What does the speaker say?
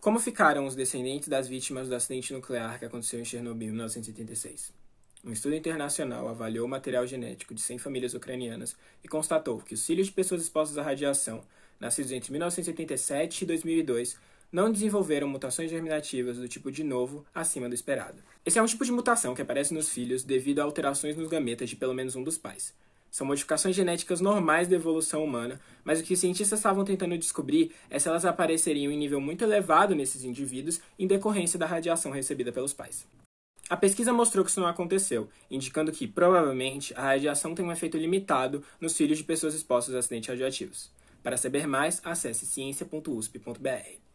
Como ficaram os descendentes das vítimas do acidente nuclear que aconteceu em Chernobyl em 1986? Um estudo internacional avaliou o material genético de 100 famílias ucranianas e constatou que os filhos de pessoas expostas à radiação, nascidos entre 1987 e 2002, não desenvolveram mutações germinativas do tipo de novo acima do esperado. Esse é um tipo de mutação que aparece nos filhos devido a alterações nos gametas de pelo menos um dos pais. São modificações genéticas normais da evolução humana, mas o que os cientistas estavam tentando descobrir é se elas apareceriam em nível muito elevado nesses indivíduos em decorrência da radiação recebida pelos pais. A pesquisa mostrou que isso não aconteceu, indicando que, provavelmente, a radiação tem um efeito limitado nos filhos de pessoas expostas a acidentes radioativos. Para saber mais, acesse ciência.usp.br.